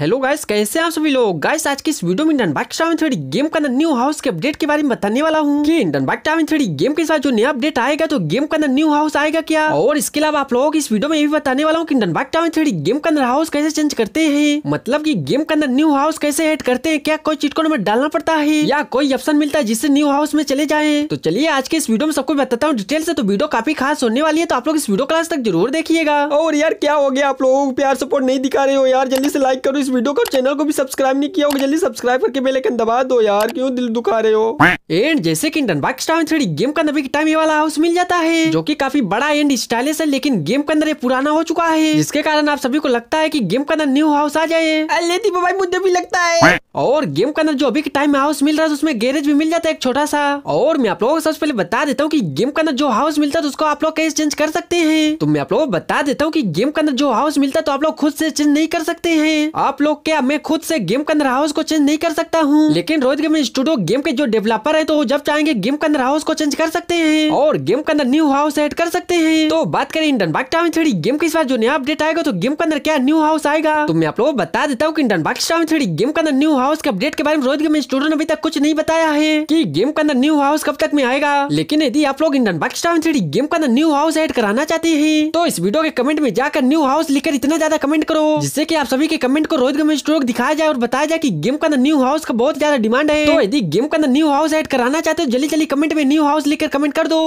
hello guys कैसे आप सभी लोग गाइस आज की इस वीडियो में इंडन बाइक टावन थ्री गेम का अंदर न्यू हाउस के अपडेट के बारे में बताने वाला हूँ कि इंडन बाइक टावन थ्री गेम के साथ जो नया अपडेट आएगा तो गेम का अंदर न्यू हाउस आएगा क्या और इसके अलावा आप लोगों को इस वीडियो में ये भी बताने वाला हूँ कि इंडन बाइक टावन थ्री गेम का अंदर हाउस कैसे चेंज करते हैं मतलब की गेम के अंदर न्यू हाउस कैसे एड करते हैं क्या कोई चिटकोड में डालना पड़ता है या कोई ऑप्शन मिलता है जिससे न्यू हाउस में चले जाए तो चलिए आज के इस वीडियो में सबको बताता हूँ डिटेल से तो वीडियो काफी खास होने वाली है तो आप लोग इस वीडियो क्लास तक जरूर देखिएगा और यार क्या हो गया आप लोगों को प्यार सपोर्ट नहीं दिखा रहे हो यार जल्दी से लाइक करो इस वीडियो को चैनल को भी सब्सक्राइब नहीं किया होगा जल्दी सब्सक्राइब करके बेल आइकन दबा दो यार क्यों दिल दुखा रहे हो एंड जैसे कि डनबाक स्टार थोड़ी गेम का नबी टाइम वाला हाउस मिल जाता है जो कि काफी बड़ा एंड स्टाइलिश है लेकिन गेम के अंदर ये पुराना हो चुका है जिसके कारण आप सभी को लगता है की गेम के अंदर न्यू हाउस आ जाए अरे दीपा भाई मुझे भी लगता है और गेम के अंदर जो अभी के टाइम में हाउस मिल रहा है उसमें गैरेज भी मिल जाता है एक छोटा सा और मैं आप लोगों को सबसे पहले बता देता हूँ की गेम के अंदर जो हाउस मिलता है तो उसको आप लोग कैसे चेंज कर सकते हैं तो मैं आप लोगों को बता देता हूँ की गेम के अंदर जो हाउस मिलता है तो आप लोग खुद से चेंज नहीं कर सकते हैं आप आप लोग क्या मैं खुद से गेम अंदर हाउस को चेंज नहीं कर सकता हूँ लेकिन रोहित गेम स्टूडियो गेम के जो डेवलपर है तो वो जब चाहेंगे गेम अंदर हाउस को चेंज कर सकते हैं और गेम के अंदर न्यू हाउस एड कर सकते हैं तो बात करें Indian bike time three game के इस बार जो नया अपडेट आएगा तो गेम के अंदर क्या न्यू हाउस आएगा तो मैं आप लोगों को बता देता हूँ की Indian bike time three game के अंदर न्यू हाउस के अपडेट के बारे में रोहित गेम स्टूडियो ने अभी तक कुछ नहीं बताया है की गेम के अंदर न्यू हाउस कब तक में आएगा लेकिन यदि आप लोग Indian bike time three game के अंदर न्यू हाउस एड कराना चाहते हैं तो इस वीडियो के कमेंट में जाकर न्यू हाउस लिखकर इतना ज्यादा कमेंट करो जिससे की आप सभी के कमेंट को रोहित का स्ट्रोक दिखाया जाए और बताया जाए कि गेम का अंदर न्यू हाउस का बहुत ज्यादा डिमांड है तो यदि गेम का अंदर न्यू हाउस ऐड कराना चाहते हो जल्दी जल्दी कमेंट में न्यू हाउस लिखकर कमेंट कर दो